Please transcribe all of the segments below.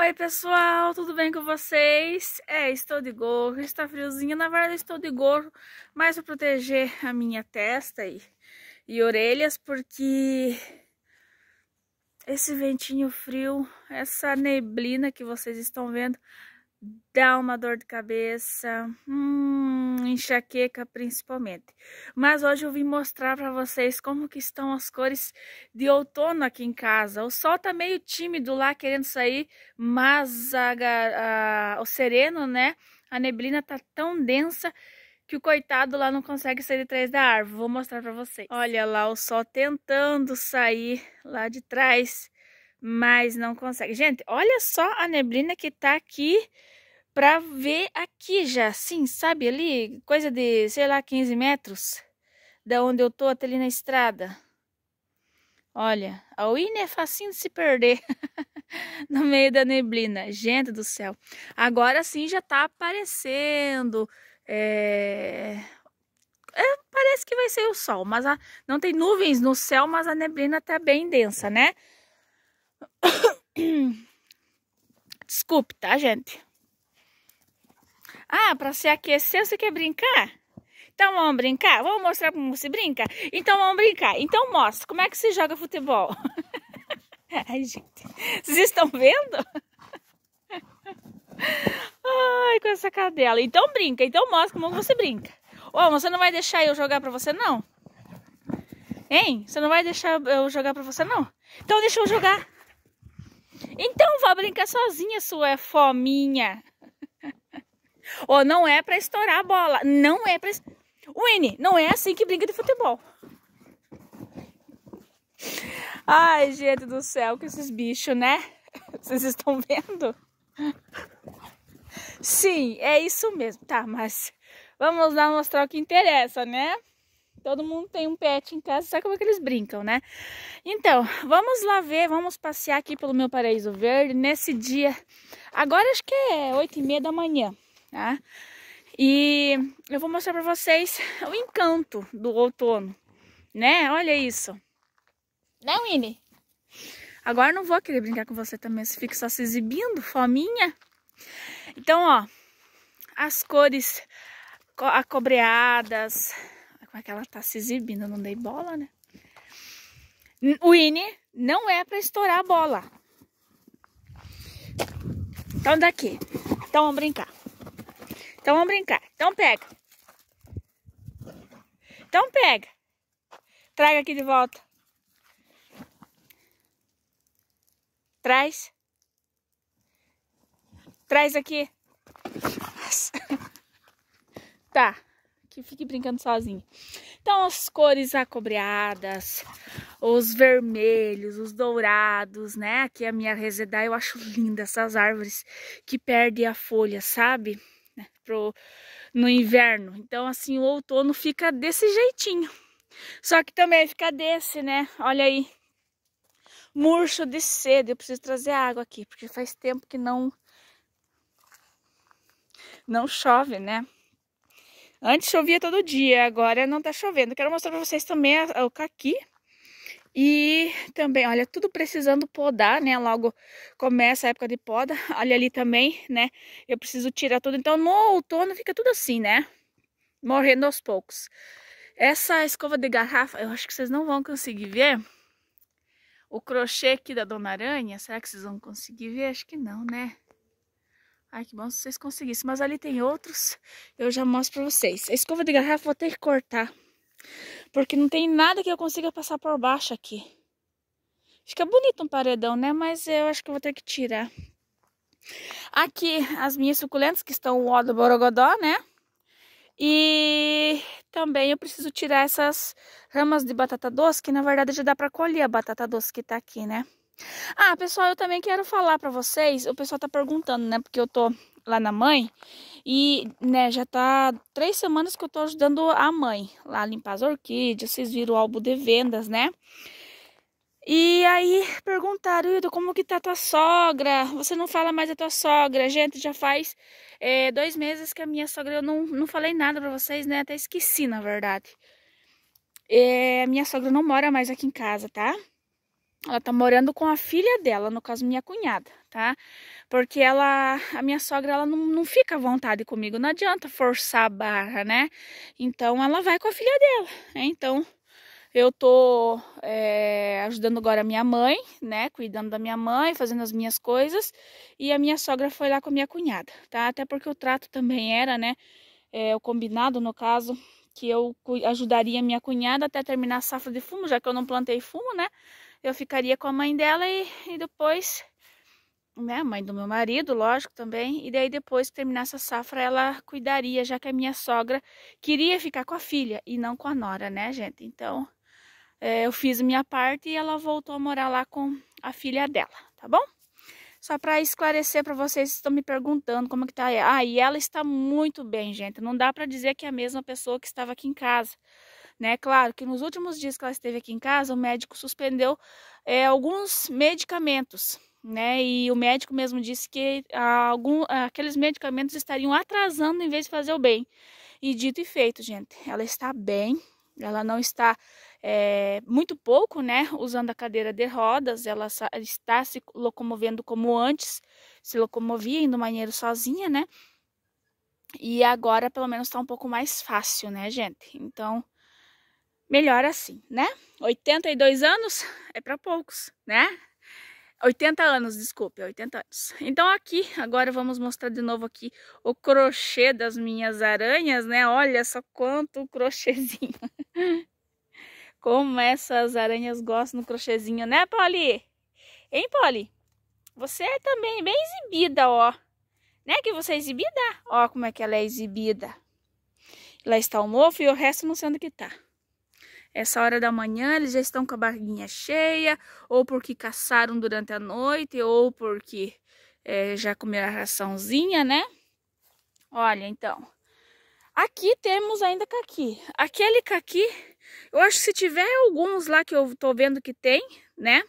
Oi pessoal, tudo bem com vocês? É, estou de gorro, está friozinho, na verdade estou de gorro mais para proteger a minha testa e, e orelhas, porque esse ventinho frio, essa neblina que vocês estão vendo, dá uma dor de cabeça, hum, enxaqueca principalmente. Mas hoje eu vim mostrar para vocês como que estão as cores de outono aqui em casa. O sol tá meio tímido lá, querendo sair, mas a, a, o sereno, né? A neblina tá tão densa que o coitado lá não consegue sair de trás da árvore. Vou mostrar para vocês. Olha lá o sol tentando sair lá de trás mas não consegue. Gente, olha só a neblina que tá aqui pra ver aqui já, assim, sabe ali? Coisa de, sei lá, 15 metros da onde eu tô até ali na estrada. Olha, a Winnie é facinho de se perder no meio da neblina. Gente do céu. Agora sim já tá aparecendo. É... É, parece que vai ser o sol, mas a... não tem nuvens no céu, mas a neblina tá bem densa, né? Desculpe, tá, gente? Ah, pra se aquecer, você quer brincar? Então vamos brincar? Vamos mostrar como se brinca? Então vamos brincar. Então mostra como é que se joga futebol. Ai, gente. Vocês estão vendo? Ai, com essa cadela. Então brinca, então mostra como você brinca. Ô, oh, você não vai deixar eu jogar pra você, não? Hein? Você não vai deixar eu jogar pra você, não? Então deixa eu jogar. Então vá brincar sozinha, sua fominha. Ou não é para estourar a bola. Não é para. Winnie, não é assim que brinca de futebol. Ai, gente do céu, que esses bichos, né? Vocês estão vendo? Sim, é isso mesmo. Tá, mas vamos lá mostrar o que interessa, né? Todo mundo tem um pet em casa, sabe como é que eles brincam, né? Então, vamos lá ver, vamos passear aqui pelo meu paraíso verde nesse dia. Agora acho que é oito e meia da manhã, tá? E eu vou mostrar para vocês o encanto do outono, né? Olha isso. Né, Winnie? Agora não vou querer brincar com você também, se fica só se exibindo, fominha. Então, ó, as cores acobreadas, como é que ela tá se exibindo? Eu não dei bola, né? O INE não é para estourar a bola. Então daqui. Então vamos brincar. Então vamos brincar. Então pega. Então pega. Traga aqui de volta. Traz. Traz aqui. Tá que fique brincando sozinho. Então, as cores acobreadas, os vermelhos, os dourados, né? Aqui a minha resedá, eu acho linda essas árvores que perdem a folha, sabe? Né, pro, no inverno. Então, assim, o outono fica desse jeitinho. Só que também fica desse, né? Olha aí. Murcho de seda. Eu preciso trazer água aqui, porque faz tempo que não não chove, né? Antes chovia todo dia, agora não tá chovendo. Quero mostrar pra vocês também o caqui. E também, olha, tudo precisando podar, né? Logo começa a época de poda. Olha ali também, né? Eu preciso tirar tudo. Então, no outono fica tudo assim, né? Morrendo aos poucos. Essa escova de garrafa, eu acho que vocês não vão conseguir ver. O crochê aqui da Dona Aranha, será que vocês vão conseguir ver? Acho que não, né? Ai, que bom se vocês conseguissem. Mas ali tem outros, eu já mostro pra vocês. A escova de garrafa vou ter que cortar. Porque não tem nada que eu consiga passar por baixo aqui. Fica bonito um paredão, né? Mas eu acho que eu vou ter que tirar. Aqui, as minhas suculentas, que estão o ó do borogodó, né? E também eu preciso tirar essas ramas de batata doce, que na verdade já dá pra colher a batata doce que tá aqui, né? Ah, pessoal, eu também quero falar para vocês. O pessoal tá perguntando, né? Porque eu tô lá na mãe e, né, já tá três semanas que eu tô ajudando a mãe lá a limpar as orquídeas. Vocês viram o álbum de vendas, né? E aí perguntaram, Ildo, como que tá tua sogra? Você não fala mais da tua sogra. Gente, já faz é, dois meses que a minha sogra, eu não, não falei nada pra vocês, né? Até esqueci, na verdade. É, minha sogra não mora mais aqui em casa, tá? Ela tá morando com a filha dela, no caso minha cunhada, tá? Porque ela, a minha sogra, ela não, não fica à vontade comigo, não adianta forçar a barra, né? Então ela vai com a filha dela, né? Então eu tô é, ajudando agora a minha mãe, né? Cuidando da minha mãe, fazendo as minhas coisas. E a minha sogra foi lá com a minha cunhada, tá? Até porque o trato também era, né? É, o combinado, no caso, que eu ajudaria minha cunhada até terminar a safra de fumo, já que eu não plantei fumo, né? eu ficaria com a mãe dela e, e depois, né, a mãe do meu marido, lógico também, e daí depois que terminasse a safra ela cuidaria, já que a minha sogra queria ficar com a filha e não com a nora, né, gente? Então, é, eu fiz minha parte e ela voltou a morar lá com a filha dela, tá bom? Só para esclarecer para vocês que estão me perguntando como que tá. Ah, e ela está muito bem, gente. Não dá para dizer que é a mesma pessoa que estava aqui em casa né? Claro que nos últimos dias que ela esteve aqui em casa, o médico suspendeu é, alguns medicamentos, né? E o médico mesmo disse que ah, algum, aqueles medicamentos estariam atrasando em vez de fazer o bem. E dito e feito, gente, ela está bem, ela não está é, muito pouco, né, usando a cadeira de rodas, ela está se locomovendo como antes, se locomovia indo ao banheiro sozinha, né, e agora pelo menos está um pouco mais fácil, né, gente, então melhor assim, né? 82 anos é para poucos, né? 80 anos, desculpe, 80 anos. Então aqui, agora vamos mostrar de novo aqui o crochê das minhas aranhas, né? Olha só quanto crochêzinho. Como essas aranhas gostam do crochêzinho, né, Polly? Hein, Polly? Você é também bem exibida, ó. Né que você é exibida? Ó como é que ela é exibida. Lá está o mofo e o resto não sei onde que tá essa hora da manhã eles já estão com a barriguinha cheia, ou porque caçaram durante a noite, ou porque é, já comeram a raçãozinha, né? Olha, então. Aqui temos ainda caqui. Aquele caqui, eu acho que se tiver alguns lá que eu tô vendo que tem, né?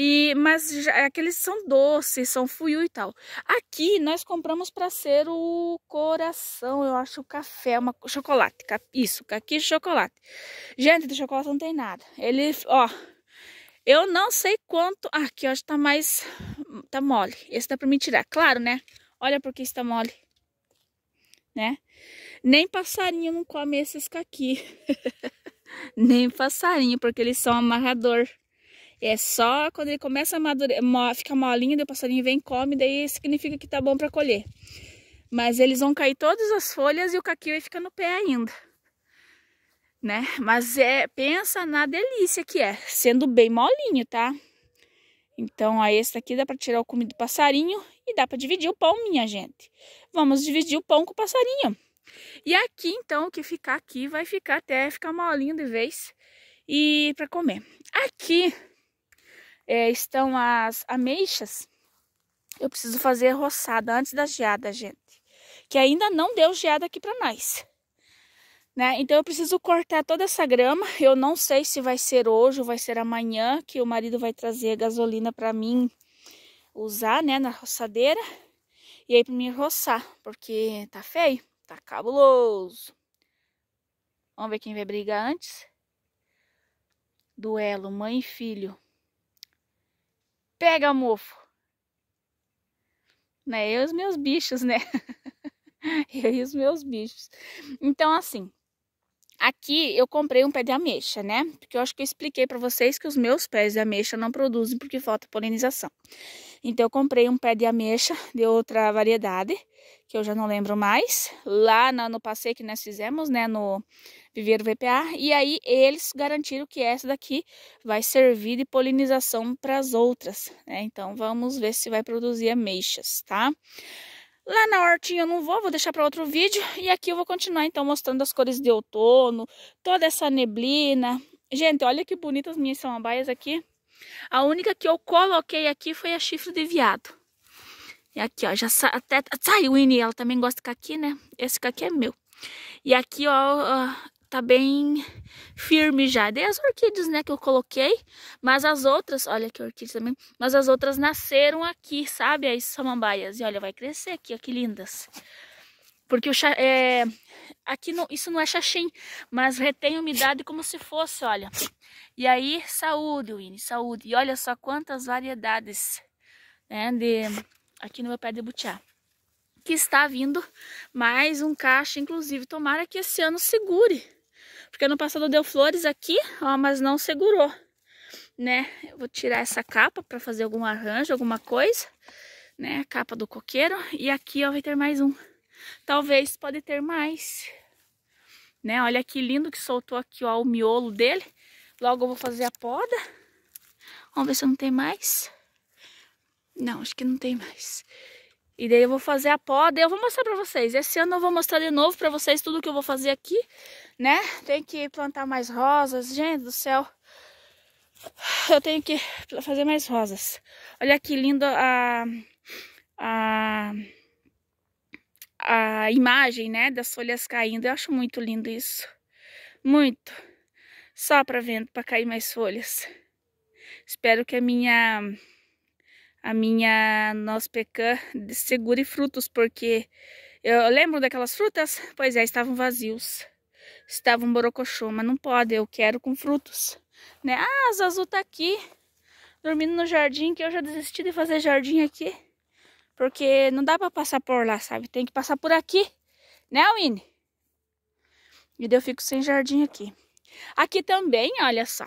E, mas já, aqueles é são doces, são fuiu e tal. Aqui nós compramos para ser o coração, eu acho, o café, uma, chocolate. isso, caqui chocolate. Gente, do chocolate não tem nada. Ele, ó, eu não sei quanto... Ah, aqui, acho que tá mais... Tá mole. Esse dá para me tirar, claro, né? Olha porque está mole. Né? Nem passarinho não come esses caqui. Nem passarinho, porque eles são amarrador. É só quando ele começa a madurecer, fica molinho, daí o passarinho vem e come, daí significa que tá bom para colher. Mas eles vão cair todas as folhas e o caquiu fica no pé ainda. Né? Mas é, pensa na delícia que é, sendo bem molinho, tá? Então, a esse aqui dá para tirar o comido do passarinho e dá para dividir o pão, minha gente. Vamos dividir o pão com o passarinho. E aqui, então, o que ficar aqui vai ficar até ficar molinho de vez e para comer. Aqui é, estão as ameixas, eu preciso fazer roçada antes da geada, gente. Que ainda não deu geada aqui para nós. Né? Então eu preciso cortar toda essa grama. Eu não sei se vai ser hoje ou vai ser amanhã que o marido vai trazer gasolina para mim usar, né, na roçadeira. E aí para mim roçar, porque tá feio, tá cabuloso. Vamos ver quem vai brigar antes. Duelo mãe e filho. Pega, mofo! Né? Eu e os meus bichos, né? eu e os meus bichos. Então, assim, Aqui eu comprei um pé de ameixa, né? Porque eu acho que eu expliquei para vocês que os meus pés de ameixa não produzem porque falta polinização. Então eu comprei um pé de ameixa de outra variedade, que eu já não lembro mais, lá no passeio que nós fizemos, né, no viveiro VPA. E aí eles garantiram que essa daqui vai servir de polinização para as outras, né? Então vamos ver se vai produzir ameixas, tá? Tá? Lá na hortinha eu não vou, vou deixar para outro vídeo. E aqui eu vou continuar então mostrando as cores de outono, toda essa neblina. Gente, olha que bonitas minhas samambaias aqui. A única que eu coloquei aqui foi a chifre de viado. E aqui, ó, já sa até saiu o Ine, ela também gosta de caqui, né? Esse caqui é meu. E aqui, ó tá bem firme já. Dei as orquídeas, né, que eu coloquei, mas as outras, olha que orquídea também, mas as outras nasceram aqui, sabe, as samambaias. E olha, vai crescer aqui, ó, que lindas. Porque o é, aqui não, isso não é xaxim, mas retém umidade como se fosse, olha. E aí, saúde, Winnie, saúde. E olha só quantas variedades, né, de, aqui no meu pé de butiá que está vindo mais um caixa, inclusive, tomara que esse ano segure porque ano passado deu flores aqui, ó, mas não segurou, né? Eu vou tirar essa capa para fazer algum arranjo, alguma coisa, né? A capa do coqueiro. E aqui, ó, vai ter mais um. Talvez pode ter mais, né? Olha que lindo que soltou aqui, ó, o miolo dele. Logo eu vou fazer a poda. Vamos ver se não tem mais. Não, acho que não tem mais. E daí eu vou fazer a poda, eu vou mostrar pra vocês. Esse ano eu vou mostrar de novo pra vocês tudo que eu vou fazer aqui, né? Tem que plantar mais rosas, gente do céu. Eu tenho que fazer mais rosas. Olha que lindo a... a a imagem, né, das folhas caindo. Eu acho muito lindo isso. Muito. Só para vento para cair mais folhas. Espero que a minha a minha noz pecan segure frutos, porque eu lembro daquelas frutas, pois é, estavam vazios. Estavam borocochô, mas não pode, eu quero com frutos. Né? Ah, azul tá aqui, dormindo no jardim, que eu já desisti de fazer jardim aqui. Porque não dá pra passar por lá, sabe? Tem que passar por aqui. Né, Winnie? E daí eu fico sem jardim aqui. Aqui também, olha só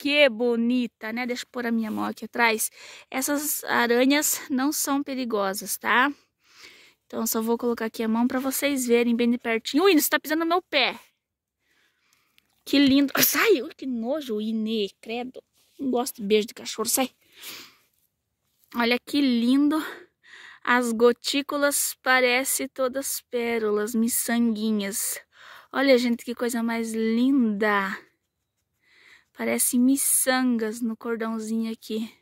que bonita, né? Deixa eu pôr a minha mão aqui atrás. Essas aranhas não são perigosas, tá? Então, só vou colocar aqui a mão para vocês verem bem de pertinho. Ui, você tá pisando no meu pé. Que lindo. Sai, Ui, que nojo, Inê, credo. Não gosto de beijo de cachorro, sai. Olha que lindo. As gotículas parecem todas pérolas, miçanguinhas. Olha, gente, que coisa mais linda. Parece miçangas no cordãozinho aqui.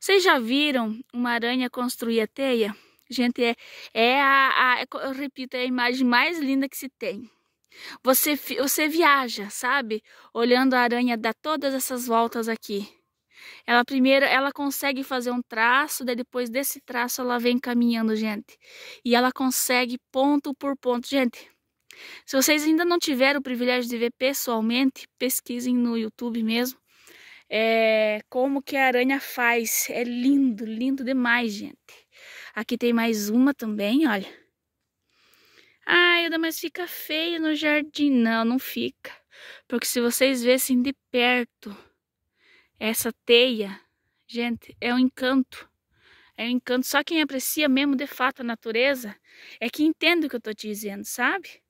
Vocês já viram uma aranha construir a teia? Gente, é, é a, a, é eu repito, é a imagem mais linda que se tem. Você, você viaja, sabe? Olhando a aranha dar todas essas voltas aqui. Ela primeiro, ela consegue fazer um traço, daí depois desse traço ela vem caminhando, gente. E ela consegue ponto por ponto. Gente, se vocês ainda não tiveram o privilégio de ver pessoalmente, pesquisem no YouTube mesmo. É, como que a aranha faz. É lindo, lindo demais, gente. Aqui tem mais uma também, olha. Ai, mas fica feio no jardim. Não, não fica. Porque se vocês vissem de perto essa teia, gente, é um encanto. É um encanto. Só quem aprecia mesmo de fato a natureza é que entende o que eu tô te dizendo, sabe?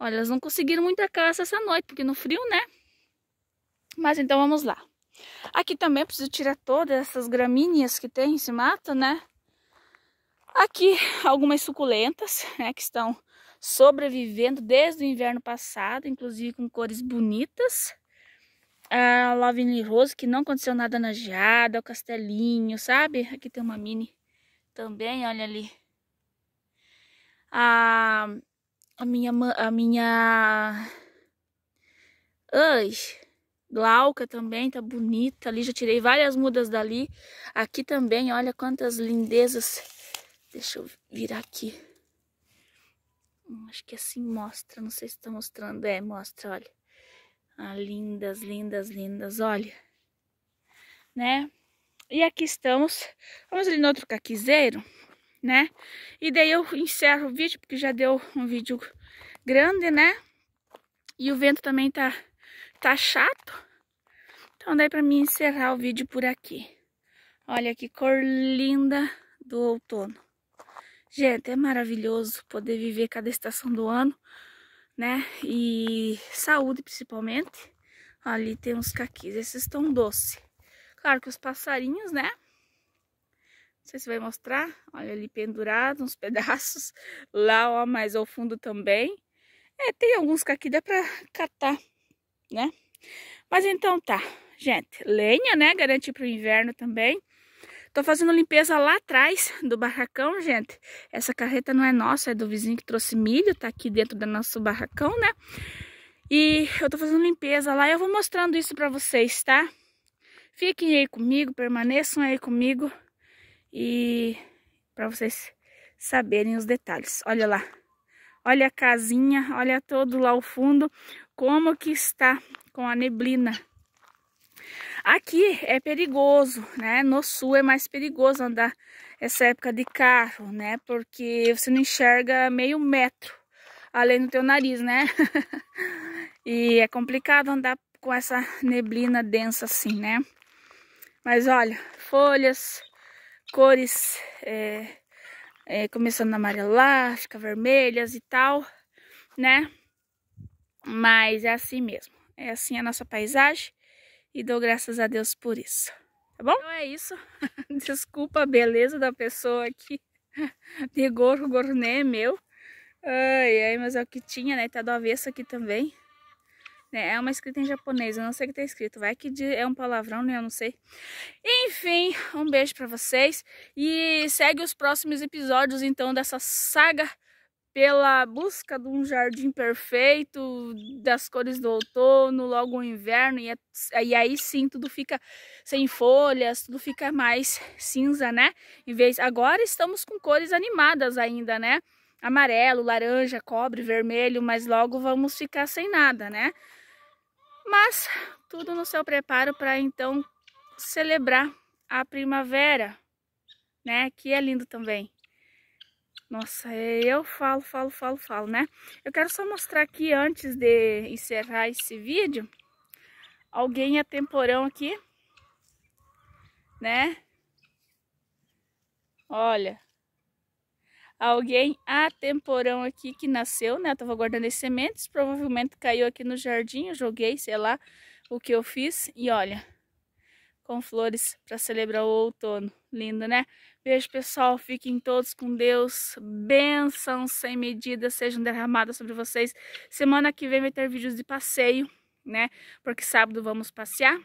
Olha, elas não conseguiram muita caça essa noite, porque no frio, né? Mas então vamos lá. Aqui também preciso tirar todas essas gramíneas que tem, se mata, né? Aqui algumas suculentas, né, que estão sobrevivendo desde o inverno passado, inclusive com cores bonitas. A Lavinia Rose, que não aconteceu nada na geada, o castelinho, sabe? Aqui tem uma mini também, olha ali. A a minha a minha Ai, Glauca também tá bonita ali, já tirei várias mudas dali. Aqui também, olha quantas lindezas. Deixa eu virar aqui. Acho que assim mostra, não sei se tá mostrando. É, mostra, olha. Ah, lindas, lindas, lindas, olha. Né? E aqui estamos. Vamos ali no outro caquizeiro né? E daí eu encerro o vídeo, porque já deu um vídeo grande, né? E o vento também tá, tá chato. Então daí pra mim encerrar o vídeo por aqui. Olha que cor linda do outono. Gente, é maravilhoso poder viver cada estação do ano, né? E saúde principalmente. Ali tem uns caquis, esses estão doce. Claro que os passarinhos, né? sei se vai mostrar, olha ali pendurado, uns pedaços, lá ó, mais ao fundo também. É, tem alguns que aqui dá pra catar, né? Mas então tá, gente, lenha, né, garantir pro inverno também. Tô fazendo limpeza lá atrás do barracão, gente. Essa carreta não é nossa, é do vizinho que trouxe milho, tá aqui dentro do nosso barracão, né? E eu tô fazendo limpeza lá e eu vou mostrando isso pra vocês, tá? Fiquem aí comigo, permaneçam aí comigo e para vocês saberem os detalhes. Olha lá, olha a casinha, olha todo lá o fundo, como que está com a neblina. Aqui é perigoso, né? No sul é mais perigoso andar essa época de carro, né? Porque você não enxerga meio metro além do teu nariz, né? e é complicado andar com essa neblina densa assim, né? Mas olha, folhas, cores, é, é, começando a amarelar, fica vermelhas e tal, né? Mas é assim mesmo, é assim a nossa paisagem e dou graças a Deus por isso, tá bom? Então é isso, desculpa a beleza da pessoa aqui, de gorro, gorro nem é meu. Ai, ai, mas é o que tinha, né? Tá do avesso aqui também. É, é uma escrita em japonês, eu não sei o que tá escrito. Vai que é um palavrão, né? Eu não sei. Enfim, um beijo para vocês. E segue os próximos episódios, então, dessa saga pela busca de um jardim perfeito, das cores do outono, logo o inverno. E, é, e aí sim, tudo fica sem folhas, tudo fica mais cinza, né? Em vez... Agora estamos com cores animadas ainda, né? Amarelo, laranja, cobre, vermelho, mas logo vamos ficar sem nada, né? Mas tudo no seu preparo para então celebrar a primavera, né? Que é lindo também. Nossa, eu falo, falo, falo, falo, né? Eu quero só mostrar aqui antes de encerrar esse vídeo. Alguém é temporão aqui, né? Olha alguém atemporão aqui que nasceu, né? Eu tava guardando as sementes, provavelmente caiu aqui no jardim, joguei, sei lá o que eu fiz. E olha, com flores para celebrar o outono. Lindo, né? Beijo, pessoal. Fiquem todos com Deus. Bênçãos sem medida sejam derramadas sobre vocês. Semana que vem vai ter vídeos de passeio, né? Porque sábado vamos passear.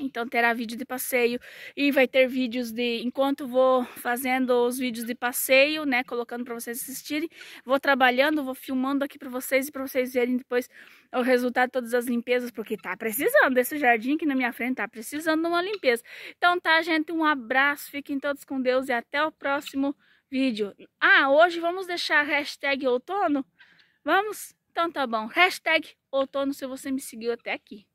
Então terá vídeo de passeio e vai ter vídeos de enquanto vou fazendo os vídeos de passeio, né, colocando para vocês assistirem, vou trabalhando, vou filmando aqui para vocês e para vocês verem depois o resultado de todas as limpezas, porque tá precisando desse jardim aqui na minha frente, tá precisando de uma limpeza. Então tá, gente, um abraço, fiquem todos com Deus e até o próximo vídeo. Ah, hoje vamos deixar a hashtag outono? Vamos? Então tá bom. Hashtag outono se você me seguiu até aqui.